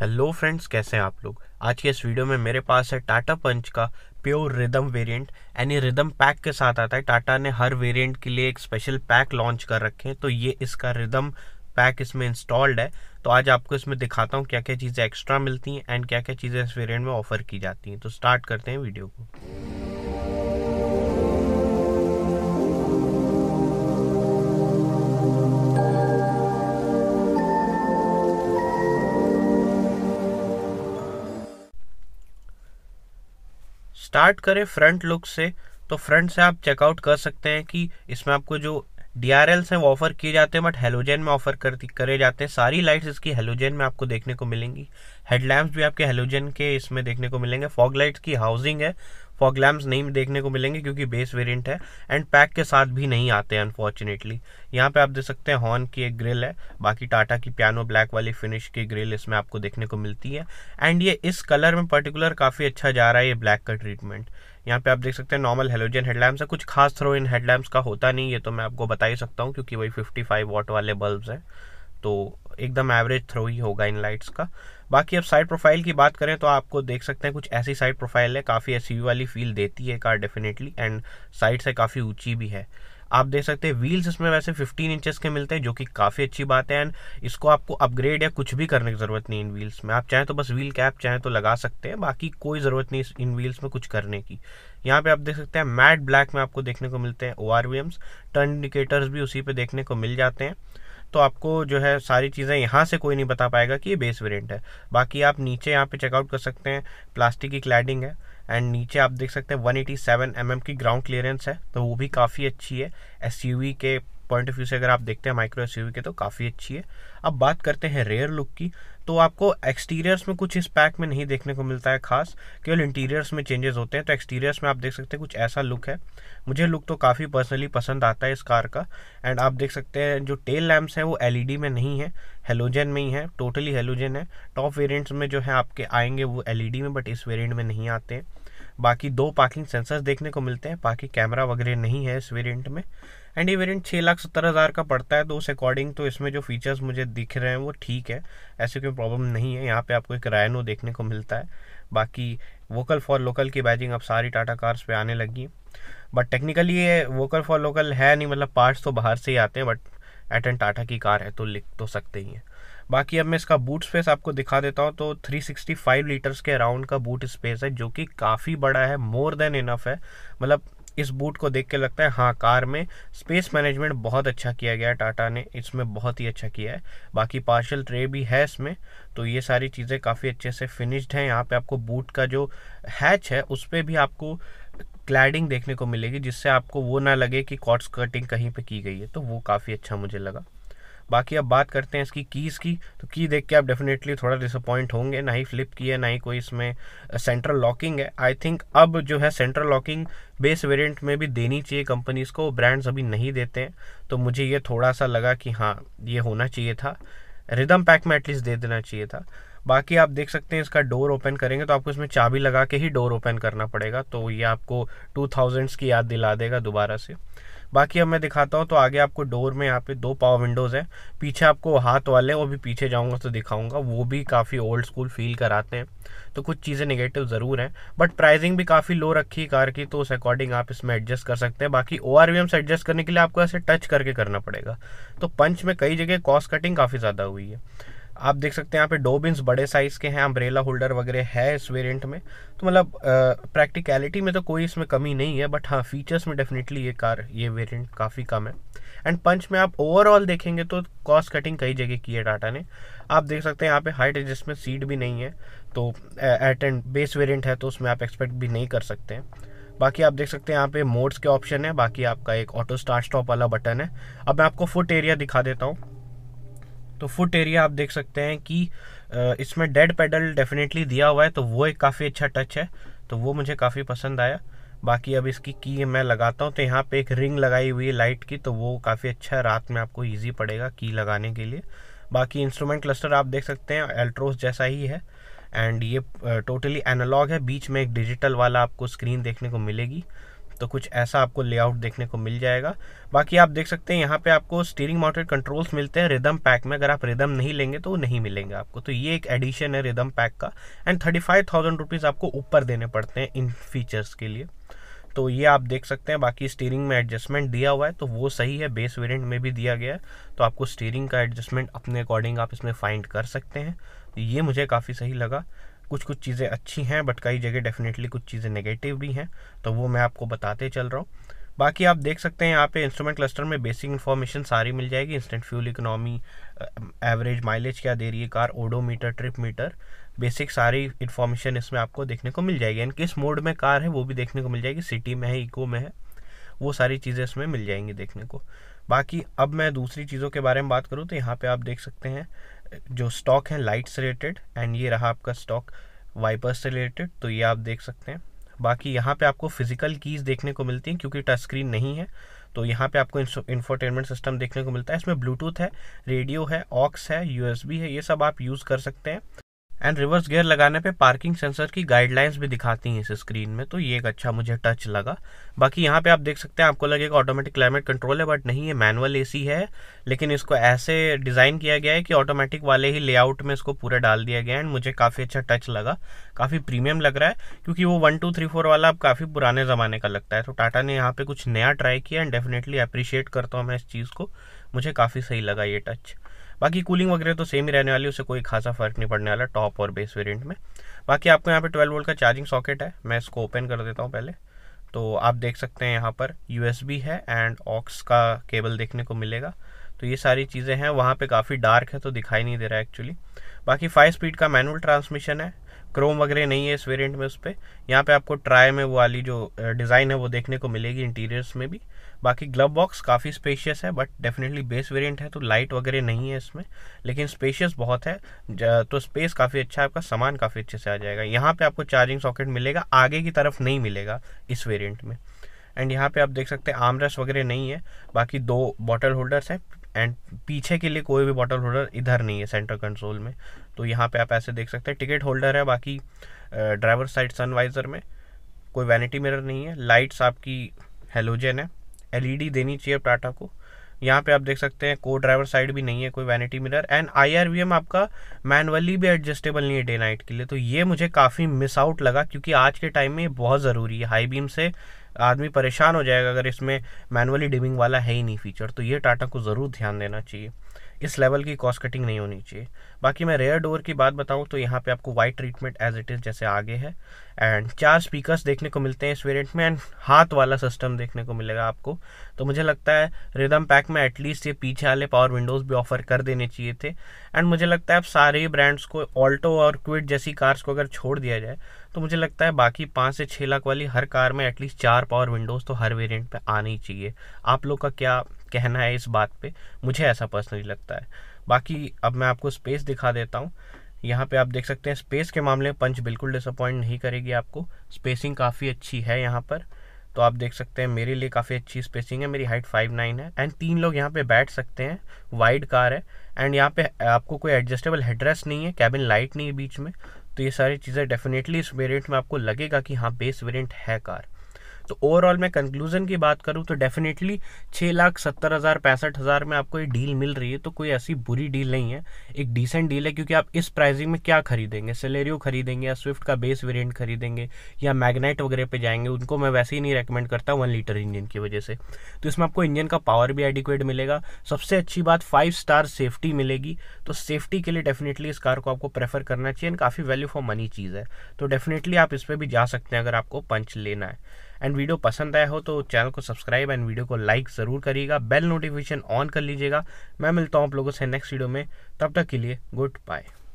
hello friends कैसे हैं आप लोग आज के इस वीडियो में मेरे पास है टाटा पंच का प्योर रिदम वेरिएंट यानी रिदम पैक के साथ आता है टाटा ने हर वेरिएंट के लिए एक स्पेशल पैक लॉन्च कर रखे हैं तो ये इसका रिदम पैक इसमें इंस्टॉल्ड है तो आज आपको इसमें दिखाता हूँ क्या क्या चीज़ें एक्स्ट्रा मिलती हैं एंड क्या क्या चीज़ें इस वेरियंट में ऑफर की जाती हैं तो स्टार्ट करते हैं वीडियो को स्टार्ट करें फ्रंट लुक से तो फ्रंट से आप चेकआउट कर सकते हैं कि इसमें आपको जो डी आर एल्स हैं वो ऑफर किए जाते हैं बट हेलोजेन में ऑफर कर करे जाते हैं सारी लाइट्स इसकी हेलोजेन में आपको देखने को मिलेंगी हेडलैम्प्स भी आपके हेलोजेन के इसमें देखने को मिलेंगे फॉग लाइट्स की हाउसिंग है फॉग लैम्प नहीं देखने को मिलेंगे क्योंकि बेस वेरिएंट है एंड पैक के साथ भी नहीं आते हैं अनफॉर्चुनेटली यहाँ पे आप देख सकते हैं हॉर्न की एक ग्रिल है बाकी टाटा की पियानो ब्लैक वाली फिनिश की ग्रिल इसमें आपको देखने को मिलती है एंड ये इस कलर में पर्टिकुलर काफ़ी अच्छा जा रहा है ये ब्लैक का ट्रीटमेंट यहाँ पे आप देख सकते हैं नॉर्मल हेलोजन हेडलैम्प्स है कुछ खास थ्रो इन हेडलैम्प्स का होता नहीं है तो मैं आपको बता ही सकता हूँ क्योंकि वही फिफ्टी वाट वाले बल्ब हैं तो एकदम एवरेज थ्रो ही होगा इन लाइट्स का बाकी अब साइड प्रोफाइल की बात करें तो आपको देख सकते हैं कुछ ऐसी साइड प्रोफाइल है काफ़ी एस वाली फील देती है कार डेफिनेटली एंड साइड से काफ़ी ऊंची भी है आप देख सकते हैं व्हील्स इसमें वैसे 15 इंचेस के मिलते हैं जो कि काफ़ी अच्छी बात है एंड इसको आपको अपग्रेड या कुछ भी करने की ज़रूरत नहीं इन व्हील्स में आप चाहें तो बस व्हील कैप चाहें तो लगा सकते हैं बाकी कोई ज़रूरत नहीं इन व्हील्स में कुछ करने की यहाँ पे आप देख सकते हैं मैट ब्लैक में आपको देखने को मिलते हैं ओ टर्न इंडिकेटर्स भी उसी पर देखने को मिल जाते हैं तो आपको जो है सारी चीज़ें यहाँ से कोई नहीं बता पाएगा कि ये बेस वेरिएंट है बाकी आप नीचे यहाँ पे चेकआउट कर सकते हैं प्लास्टिक की क्लैडिंग है एंड नीचे आप देख सकते हैं 187 एटी mm की ग्राउंड क्लियरेंस है तो वो भी काफ़ी अच्छी है एस के पॉइंट ऑफ व्यू से अगर आप देखते हैं माइक्रो एस के तो काफ़ी अच्छी है अब बात करते हैं रेयर लुक की तो आपको एक्सटीरियर्स में कुछ इस पैक में नहीं देखने को मिलता है खास केवल इंटीरियर्स में चेंजेस होते हैं तो एक्सटीरियर्स में आप देख सकते हैं कुछ ऐसा लुक है मुझे लुक तो काफ़ी पर्सनली पसंद आता है इस कार का एंड आप देख सकते हैं जो टेल लैम्प्स हैं वो एलईडी में नहीं है हेलोजन में ही है टोटली हेलोजन है टॉप वेरियंट्स में जो है आपके आएंगे वो एलईडी में बट इस वेरियंट में नहीं आते हैं बाकी दो पार्किंग सेंसर्स देखने को मिलते हैं बाकी कैमरा वगैरह नहीं है इस वेरिएंट में एंड ये वेरिएंट छः लाख सत्तर हज़ार का पड़ता है तो उस अकॉर्डिंग तो इसमें जो फीचर्स मुझे दिख रहे हैं वो ठीक है ऐसे कोई प्रॉब्लम नहीं है यहाँ पे आपको एक रायनो देखने को मिलता है बाकी वोकल फॉर लोकल की बैजिंग अब सारी टाटा कार्स पे आने लगी बट टेक्निकली ये वोकल फॉर लोकल है नहीं मतलब पार्ट्स तो बाहर से ही आते हैं बट एट एंड टाटा की कार है तो लिख तो सकते ही हैं बाकी अब मैं इसका बूट स्पेस आपको दिखा देता हूँ तो 365 लीटर्स के अराउंड का बूट स्पेस है जो कि काफ़ी बड़ा है मोर देन इनफ है मतलब इस बूट को देख के लगता है हाँ कार में स्पेस मैनेजमेंट बहुत अच्छा किया गया है टाटा ने इसमें बहुत ही अच्छा किया है बाकी पार्शल ट्रे भी है इसमें तो ये सारी चीज़ें काफ़ी अच्छे से फिनिश्ड हैं यहाँ पे आपको बूट का जो हैच है उस पर भी आपको क्लैडिंग देखने को मिलेगी जिससे आपको वो ना लगे कि कॉट्स कटिंग कहीं पे की गई है तो वो काफ़ी अच्छा मुझे लगा बाकी अब बात करते हैं इसकी कीज़ की तो की देख के आप डेफिनेटली थोड़ा डिसअपॉइंट होंगे ना ही फ्लिप की है ना ही कोई इसमें सेंट्रल लॉकिंग है आई थिंक अब जो है सेंट्रल लॉकिंग बेस वेरिएंट में भी देनी चाहिए कंपनीज़ को ब्रांड्स अभी नहीं देते हैं तो मुझे ये थोड़ा सा लगा कि हाँ ये होना चाहिए था रिदम पैक में एटलीस्ट दे देना चाहिए था बाकी आप देख सकते हैं इसका डोर ओपन करेंगे तो आपको इसमें चाबी लगा के ही डोर ओपन करना पड़ेगा तो ये आपको टू थाउजेंड्स की याद दिला देगा दोबारा से बाकी अब मैं दिखाता हूँ तो आगे आपको डोर में यहाँ पे दो पावर विंडोज़ हैं पीछे आपको हाथ वाले वो भी पीछे जाऊँगा तो दिखाऊँगा वो भी काफ़ी ओल्ड स्कूल फील कराते हैं तो कुछ चीज़ें निगेटिव ज़रूर हैं बट प्राइसिंग भी काफ़ी लो रखी है कार की तो उस अकॉर्डिंग आप इसमें एडजस्ट कर सकते हैं बाकी ओ आर से एडजस्ट करने के लिए आपको ऐसे टच करके करना पड़ेगा तो पंच में कई जगह कॉस्ट कटिंग काफ़ी ज़्यादा हुई है आप देख सकते हैं यहाँ पे डोबिन्स बड़े साइज़ के हैं अम्ब्रेला होल्डर वगैरह है इस वेरिएंट में तो मतलब प्रैक्टिकलिटी में तो कोई इसमें कमी नहीं है बट हाँ फीचर्स में डेफिनेटली ये कार ये वेरिएंट काफ़ी कम है एंड पंच में आप ओवरऑल देखेंगे तो कॉस्ट कटिंग कई जगह की है टाटा ने आप देख सकते हैं यहाँ पे हाइट एडजस्टमेंट सीट भी नहीं है तो एट एंड बेस वेरियंट है तो उसमें आप एक्सपेक्ट भी नहीं कर सकते हैं बाकी आप देख सकते हैं यहाँ पे मोड्स के ऑप्शन है बाकी आपका एक ऑटो स्टार्ट स्टॉप वाला बटन है अब मैं आपको फुट एरिया दिखा देता हूँ तो फुट एरिया आप देख सकते हैं कि इसमें डेड पेडल डेफिनेटली दिया हुआ है तो वो एक काफ़ी अच्छा टच है तो वो मुझे काफ़ी पसंद आया बाकी अब इसकी की मैं लगाता हूँ तो यहाँ पे एक रिंग लगाई हुई है लाइट की तो वो काफ़ी अच्छा है रात में आपको इजी पड़ेगा की लगाने के लिए बाकी इंस्ट्रूमेंट क्लस्टर आप देख सकते हैं एल्ट्रोस जैसा ही है एंड ये टोटली एनालॉग है बीच में एक डिजिटल वाला आपको स्क्रीन देखने को मिलेगी तो कुछ ऐसा आपको लेआउट देखने को मिल जाएगा बाकी आप देख सकते हैं यहाँ पे आपको स्टीयरिंग माउंटेड कंट्रोल्स मिलते हैं रिदम पैक में अगर आप रिदम नहीं लेंगे तो वो नहीं मिलेंगे आपको तो ये एक एडिशन है रिदम पैक का and thirty five thousand rupees आपको ऊपर देने पड़ते हैं इन फीचर्स के लिए तो ये आप देख सकते हैं बाकी स्टीयरिंग में एडजस्टमेंट दिया हुआ है तो वो सही है बेस वेरियंट में भी दिया गया है तो आपको स्टीयरिंग का एडजस्टमेंट अपने अकॉर्डिंग आप इसमें फाइंड कर सकते हैं तो ये मुझे काफ़ी सही लगा कुछ कुछ चीज़ें अच्छी हैं बट कई जगह डेफिनेटली कुछ चीज़ें नेगेटिव भी हैं तो वो मैं आपको बताते चल रहा हूँ बाकी आप देख सकते हैं यहाँ पे इंस्ट्रूमेंट क्लस्टर में बेसिक इन्फॉर्मेशन सारी मिल जाएगी instant fuel economy average mileage क्या दे रही है car odometer trip meter basic सारी इन्फॉर्मेशन इसमें आपको देखने को मिल जाएगी एंड किस मोड में कार है वो भी देखने को मिल जाएगी सिटी में है इको में है वो सारी चीज़ें इसमें मिल जाएंगी देखने को बाकी अब मैं दूसरी चीज़ों के बारे में बात करूँ तो यहाँ पर आप देख सकते हैं जो स्टॉक है लाइट्स रिलेटेड एंड ये रहा आपका स्टॉक वाइपर्स रिलेटेड तो ये आप देख सकते हैं बाकी यहाँ पे आपको फिजिकल कीज़ देखने को मिलती हैं क्योंकि टच स्क्रीन नहीं है तो यहाँ पे आपको इंफोटेनमेंट सिस्टम देखने को मिलता है इसमें ब्लूटूथ है रेडियो है ऑक्स है यूएसबी है ये सब आप यूज़ कर सकते हैं एंड रिवर्स गियर लगाने पे पार्किंग सेंसर की गाइडलाइंस भी दिखाती हैं इस स्क्रीन में तो ये एक अच्छा मुझे टच लगा बाकी यहाँ पे आप देख सकते हैं आपको लगेगा ऑटोमेटिक क्लाइमेट कंट्रोल है बट नहीं ये मैनुअल एसी है लेकिन इसको ऐसे डिज़ाइन किया गया है कि ऑटोमेटिक वाले ही लेआउट में इसको पूरा डाल दिया गया एंड मुझे काफ़ी अच्छा टच लगा काफ़ी प्रीमियम लग रहा है क्योंकि वो वन टू थ्री फोर वाला अब काफ़ी पुराने ज़माने का लगता है तो टाटा ने यहाँ पर कुछ नया ट्राई किया एंड डेफिनेटली अप्रिशिएट करता हूँ मैं इस चीज़ को मुझे काफ़ी सही लगा ये टच बाकी कूलिंग वगैरह तो सेम ही रहने वाली है उससे कोई खासा फर्क नहीं पड़ने वाला टॉप और बेस वेरिएंट में बाकी आपको यहाँ पे 12 वोल्ट का चार्जिंग सॉकेट है मैं इसको ओपन कर देता हूँ पहले तो आप देख सकते हैं यहाँ पर यू है एंड ऑक्स का केबल देखने को मिलेगा तो ये सारी चीज़ें हैं वहाँ पर काफ़ी डार्क है तो दिखाई नहीं दे रहा है एक्चुअली बाकी फाइव स्पीड का मैनुअल ट्रांसमिशन है क्रोम वगैरह नहीं है इस वेरिएंट में उस पर यहाँ पे आपको ट्राई में वो वाली जो डिज़ाइन है वो देखने को मिलेगी इंटीरियर्स में भी बाकी ग्लव बॉक्स काफ़ी स्पेशियस है बट डेफिनेटली बेस वेरिएंट है तो लाइट वगैरह नहीं है इसमें लेकिन स्पेशियस बहुत है तो स्पेस काफ़ी अच्छा है आपका सामान काफ़ी अच्छे से आ जाएगा यहाँ पे आपको चार्जिंग सॉकेट मिलेगा आगे की तरफ नहीं मिलेगा इस वेरिएंट में एंड यहाँ पे आप देख सकते हैं आमरस वगैरह नहीं है बाकी दो बॉटल होल्डर्स हैं एंड पीछे के लिए कोई भी बॉटल होल्डर इधर नहीं है सेंटर कंसोल में तो यहाँ पे आप ऐसे देख सकते हैं टिकट होल्डर है बाकी ड्राइवर साइड सनवाइज़र में कोई वैनिटी मिरर नहीं है लाइट्स आपकी हेलोजन है एलईडी e देनी चाहिए टाटा को यहाँ पे आप देख सकते हैं को ड्राइवर साइड भी नहीं है कोई वैनिटी मिरर एंड आई आपका मैनुअली भी एडजस्टेबल नहीं है डे नाइट के लिए तो ये मुझे काफ़ी मिस आउट लगा क्योंकि आज के टाइम में बहुत ज़रूरी है हाई बीम से आदमी परेशान हो जाएगा अगर इसमें मैनुअली डिमिंग वाला है ही नहीं फीचर तो ये टाटा को ज़रूर ध्यान देना चाहिए इस लेवल की कॉस्ट कटिंग नहीं होनी चाहिए बाकी मैं रेयर डोर की बात बताऊं तो यहाँ पे आपको white treatment as it is जैसे आगे है एंड चार स्पीकर्स देखने को मिलते हैं इस वेरिएंट में एंड हाथ वाला सिस्टम देखने को मिलेगा आपको तो मुझे लगता है रिदम पैक में एटलीस्ट ये पीछे वाले पावर विंडोज़ भी ऑफर कर देने चाहिए थे एंड मुझे लगता है अब सारे ब्रांड्स को ऑल्टो और क्विड जैसी कार्स को अगर छोड़ दिया जाए तो मुझे लगता है बाकी पाँच से छः लाख वाली हर कार में एटलीस्ट चार पावर विंडोज़ तो हर वेरिएंट पे आनी चाहिए आप लोग का क्या कहना है इस बात पे मुझे ऐसा पर्सनली लगता है बाकी अब मैं आपको स्पेस दिखा देता हूँ यहाँ पे आप देख सकते हैं स्पेस के मामले में पंच बिल्कुल डिसअपॉइंट नहीं करेगी आपको स्पेसिंग काफ़ी अच्छी है यहाँ पर तो आप देख सकते हैं मेरे लिए काफ़ी अच्छी स्पेसिंग है मेरी हाइट फाइव नाइन है एंड तीन लोग यहाँ पे बैठ सकते हैं वाइड कार है एंड यहाँ पे आपको कोई एडजस्टेबल हेडरेस्ट नहीं है कैबिन लाइट नहीं है बीच में तो ये सारी चीज़ें डेफिनेटली इस वेरिएंट में आपको लगेगा कि हाँ बेस वेरिएंट है कार तो ओवरऑल मैं कंक्लूजन की बात करूँ तो डेफिनेटली छः लाख सत्तर हज़ार पैंसठ हज़ार में आपको ये डील मिल रही है तो कोई ऐसी बुरी डील नहीं है एक डिसेंट डील है क्योंकि आप इस प्राइसिंग में क्या खरीदेंगे सेलेरियो खरीदेंगे या स्विफ्ट का बेस वेरियंट खरीदेंगे या मैग्नेट वगैरह पे जाएंगे उनको मैं वैसे ही नहीं रेकमेंड करता वन लीटर इंजन की वजह से तो इसमें आपको इंजन का पावर भी एडिक्वेट मिलेगा सबसे अच्छी बात फाइव स्टार सेफ्टी मिलेगी तो सेफ्टी के लिए डेफिनेटली इस कार को आपको प्रेफर करना चाहिए एंड काफ़ी वैल्यू फॉर मनी चीज़ है तो डेफिनेटली आप इस पर भी जा सकते हैं अगर आपको पंच लेना है एंड वीडियो पसंद आया हो तो चैनल को सब्सक्राइब एंड वीडियो को लाइक ज़रूर करिएगा बेल नोटिफिकेशन ऑन कर लीजिएगा मैं मिलता हूँ आप लोगों से नेक्स्ट वीडियो में तब तक के लिए गुड बाय